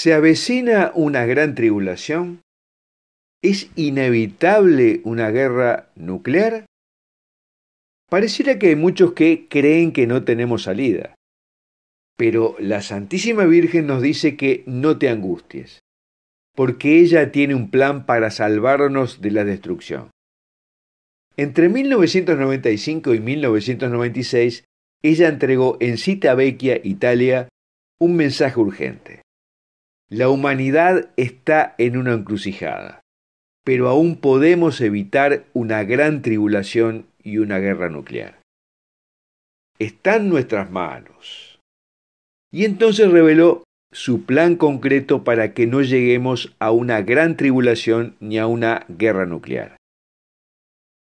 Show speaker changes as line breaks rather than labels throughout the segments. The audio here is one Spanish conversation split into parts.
¿Se avecina una gran tribulación? ¿Es inevitable una guerra nuclear? Pareciera que hay muchos que creen que no tenemos salida, pero la Santísima Virgen nos dice que no te angusties, porque ella tiene un plan para salvarnos de la destrucción. Entre 1995 y 1996, ella entregó en Cita Italia, un mensaje urgente. La humanidad está en una encrucijada, pero aún podemos evitar una gran tribulación y una guerra nuclear. Está en nuestras manos. Y entonces reveló su plan concreto para que no lleguemos a una gran tribulación ni a una guerra nuclear.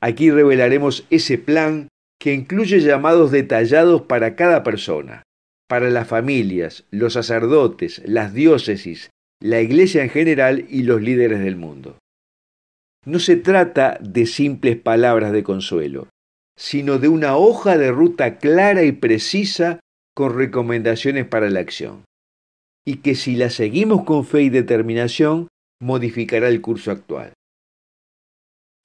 Aquí revelaremos ese plan que incluye llamados detallados para cada persona, para las familias, los sacerdotes, las diócesis, la Iglesia en general y los líderes del mundo. No se trata de simples palabras de consuelo, sino de una hoja de ruta clara y precisa con recomendaciones para la acción, y que si la seguimos con fe y determinación, modificará el curso actual.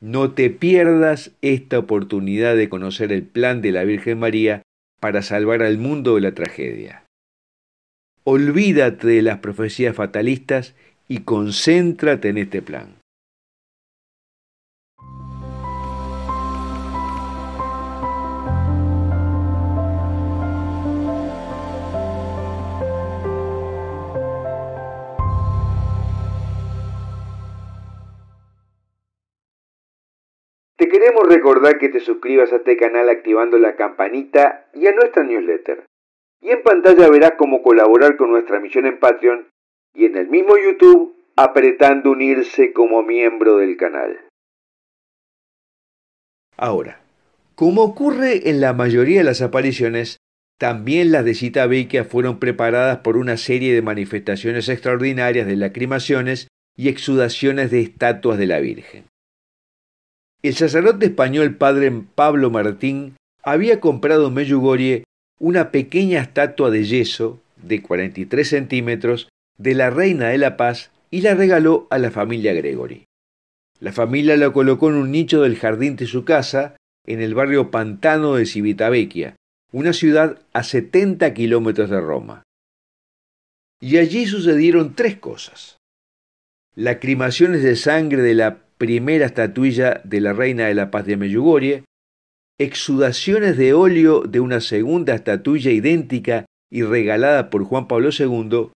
No te pierdas esta oportunidad de conocer el plan de la Virgen María para salvar al mundo de la tragedia. Olvídate de las profecías fatalistas y concéntrate en este plan. queremos recordar que te suscribas a este canal activando la campanita y a nuestra newsletter. Y en pantalla verás cómo colaborar con nuestra misión en Patreon y en el mismo YouTube apretando unirse como miembro del canal. Ahora, como ocurre en la mayoría de las apariciones, también las de Cita fueron preparadas por una serie de manifestaciones extraordinarias de lacrimaciones y exudaciones de estatuas de la Virgen. El sacerdote español padre Pablo Martín había comprado en Meyugorie una pequeña estatua de yeso de 43 centímetros de la Reina de la Paz y la regaló a la familia Gregory. La familia la colocó en un nicho del jardín de su casa, en el barrio Pantano de Civitavecchia, una ciudad a 70 kilómetros de Roma. Y allí sucedieron tres cosas. Lacrimaciones de sangre de la primera estatuilla de la Reina de la Paz de Meyugorie, exudaciones de óleo de una segunda estatuilla idéntica y regalada por Juan Pablo II,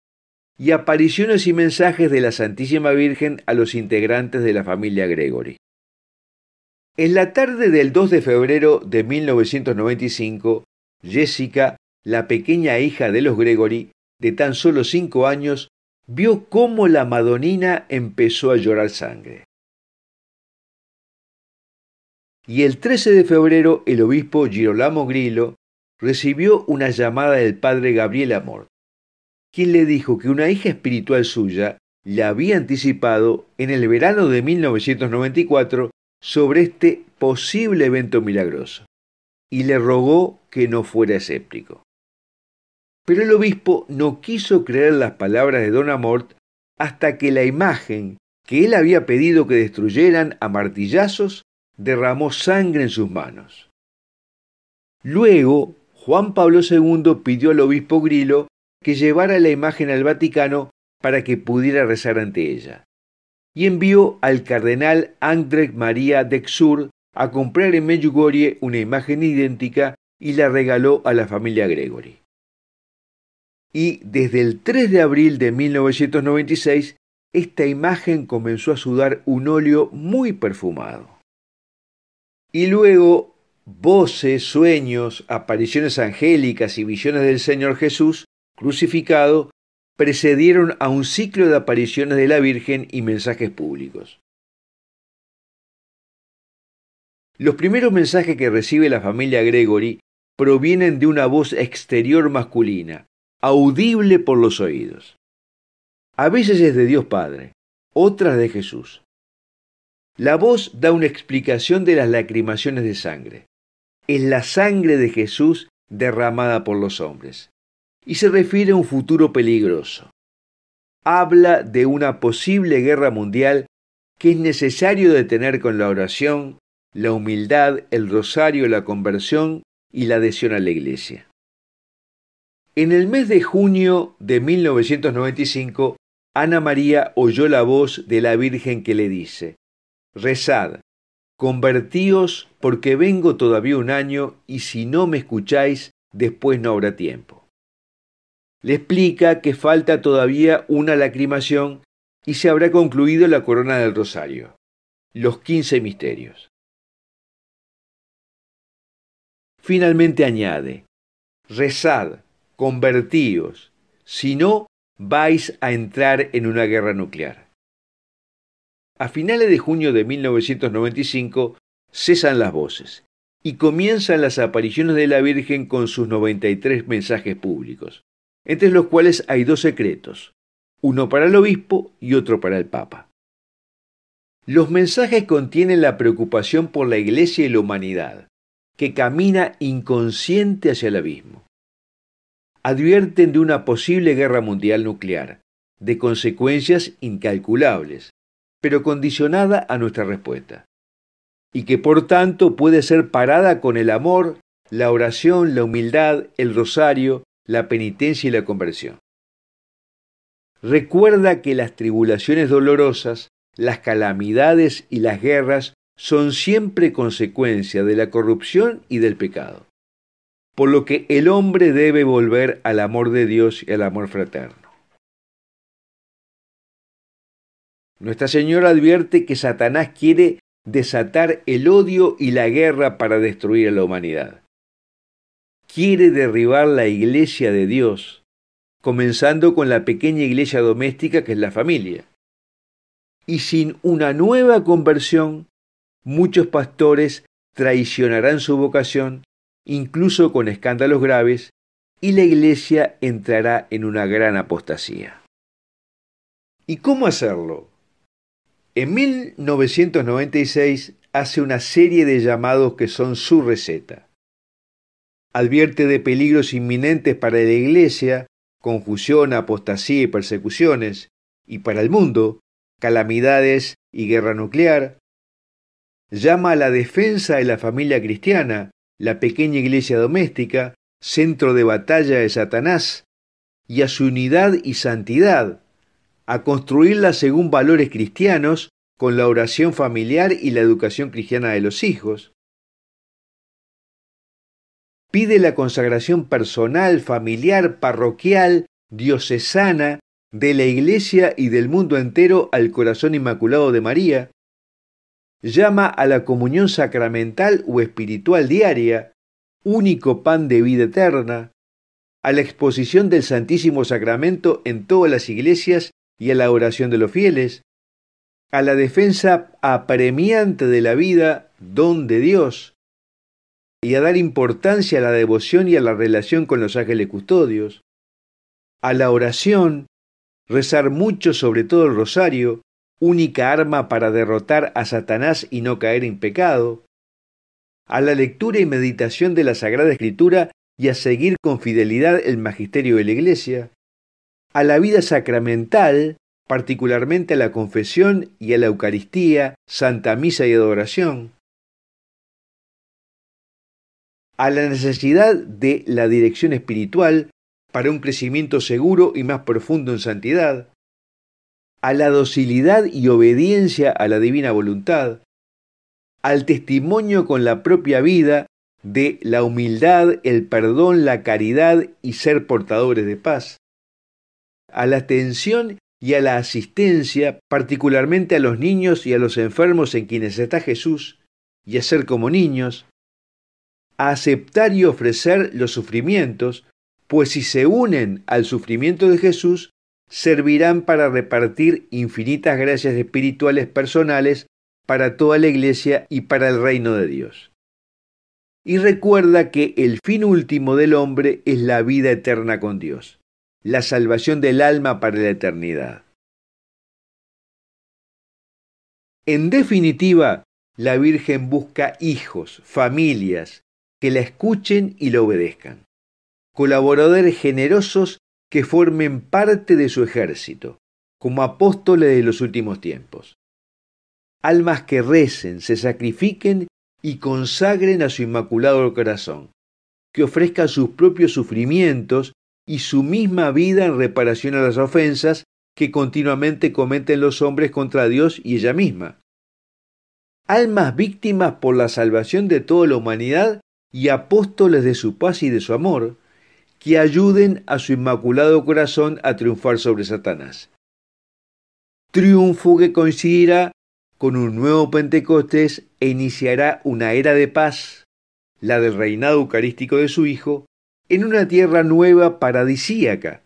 y apariciones y mensajes de la Santísima Virgen a los integrantes de la familia Gregory. En la tarde del 2 de febrero de 1995, Jessica, la pequeña hija de los Gregory, de tan solo cinco años, vio cómo la Madonina empezó a llorar sangre. Y el 13 de febrero el obispo Girolamo Grillo recibió una llamada del padre Gabriel Amort, quien le dijo que una hija espiritual suya la había anticipado en el verano de 1994 sobre este posible evento milagroso, y le rogó que no fuera escéptico. Pero el obispo no quiso creer las palabras de don Amort hasta que la imagen que él había pedido que destruyeran a martillazos derramó sangre en sus manos. Luego, Juan Pablo II pidió al obispo Grilo que llevara la imagen al Vaticano para que pudiera rezar ante ella, y envió al cardenal André María Dexur a comprar en Medjugorje una imagen idéntica y la regaló a la familia Gregory. Y desde el 3 de abril de 1996, esta imagen comenzó a sudar un óleo muy perfumado y luego voces, sueños, apariciones angélicas y visiones del Señor Jesús crucificado precedieron a un ciclo de apariciones de la Virgen y mensajes públicos. Los primeros mensajes que recibe la familia Gregory provienen de una voz exterior masculina, audible por los oídos. A veces es de Dios Padre, otras de Jesús. La voz da una explicación de las lacrimaciones de sangre. Es la sangre de Jesús derramada por los hombres. Y se refiere a un futuro peligroso. Habla de una posible guerra mundial que es necesario detener con la oración, la humildad, el rosario, la conversión y la adhesión a la Iglesia. En el mes de junio de 1995, Ana María oyó la voz de la Virgen que le dice, Rezad, convertíos porque vengo todavía un año y si no me escucháis, después no habrá tiempo. Le explica que falta todavía una lacrimación y se habrá concluido la corona del rosario, los quince misterios. Finalmente añade, rezad, convertíos, si no, vais a entrar en una guerra nuclear. A finales de junio de 1995 cesan las voces y comienzan las apariciones de la Virgen con sus 93 mensajes públicos, entre los cuales hay dos secretos, uno para el obispo y otro para el papa. Los mensajes contienen la preocupación por la Iglesia y la humanidad, que camina inconsciente hacia el abismo. Advierten de una posible guerra mundial nuclear, de consecuencias incalculables, pero condicionada a nuestra respuesta, y que por tanto puede ser parada con el amor, la oración, la humildad, el rosario, la penitencia y la conversión. Recuerda que las tribulaciones dolorosas, las calamidades y las guerras son siempre consecuencia de la corrupción y del pecado, por lo que el hombre debe volver al amor de Dios y al amor fraterno. Nuestra Señora advierte que Satanás quiere desatar el odio y la guerra para destruir a la humanidad. Quiere derribar la iglesia de Dios, comenzando con la pequeña iglesia doméstica que es la familia. Y sin una nueva conversión, muchos pastores traicionarán su vocación, incluso con escándalos graves, y la iglesia entrará en una gran apostasía. ¿Y cómo hacerlo? En 1996 hace una serie de llamados que son su receta. Advierte de peligros inminentes para la Iglesia, confusión, apostasía y persecuciones, y para el mundo, calamidades y guerra nuclear. Llama a la defensa de la familia cristiana, la pequeña iglesia doméstica, centro de batalla de Satanás, y a su unidad y santidad, a construirla según valores cristianos, con la oración familiar y la educación cristiana de los hijos. Pide la consagración personal, familiar, parroquial, diocesana, de la Iglesia y del mundo entero al corazón inmaculado de María. Llama a la comunión sacramental o espiritual diaria, único pan de vida eterna, a la exposición del Santísimo Sacramento en todas las iglesias y a la oración de los fieles, a la defensa apremiante de la vida, don de Dios, y a dar importancia a la devoción y a la relación con los ángeles custodios, a la oración, rezar mucho sobre todo el rosario, única arma para derrotar a Satanás y no caer en pecado, a la lectura y meditación de la Sagrada Escritura y a seguir con fidelidad el magisterio de la Iglesia, a la vida sacramental, particularmente a la confesión y a la Eucaristía, Santa Misa y Adoración, a la necesidad de la dirección espiritual para un crecimiento seguro y más profundo en santidad, a la docilidad y obediencia a la divina voluntad, al testimonio con la propia vida de la humildad, el perdón, la caridad y ser portadores de paz, a la atención y a la asistencia, particularmente a los niños y a los enfermos en quienes está Jesús, y a ser como niños, a aceptar y ofrecer los sufrimientos, pues si se unen al sufrimiento de Jesús, servirán para repartir infinitas gracias espirituales personales para toda la Iglesia y para el reino de Dios. Y recuerda que el fin último del hombre es la vida eterna con Dios la salvación del alma para la eternidad. En definitiva, la Virgen busca hijos, familias, que la escuchen y la obedezcan, colaboradores generosos que formen parte de su ejército, como apóstoles de los últimos tiempos, almas que recen, se sacrifiquen y consagren a su inmaculado corazón, que ofrezcan sus propios sufrimientos y su misma vida en reparación a las ofensas que continuamente cometen los hombres contra Dios y ella misma. Almas víctimas por la salvación de toda la humanidad y apóstoles de su paz y de su amor, que ayuden a su inmaculado corazón a triunfar sobre Satanás. Triunfo que coincidirá con un nuevo Pentecostés e iniciará una era de paz, la del reinado eucarístico de su Hijo, en una tierra nueva paradisíaca,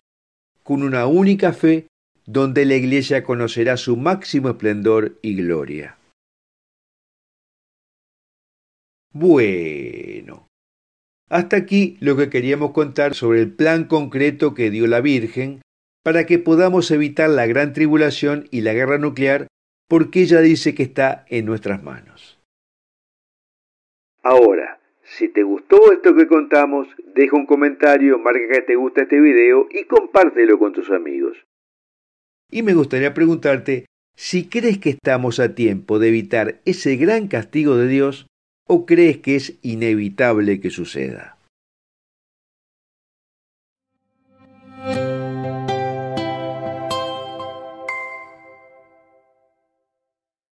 con una única fe donde la Iglesia conocerá su máximo esplendor y gloria. Bueno, hasta aquí lo que queríamos contar sobre el plan concreto que dio la Virgen para que podamos evitar la gran tribulación y la guerra nuclear porque ella dice que está en nuestras manos. Ahora, si te gustó esto que contamos, deja un comentario, marca que te gusta este video y compártelo con tus amigos. Y me gustaría preguntarte si crees que estamos a tiempo de evitar ese gran castigo de Dios o crees que es inevitable que suceda.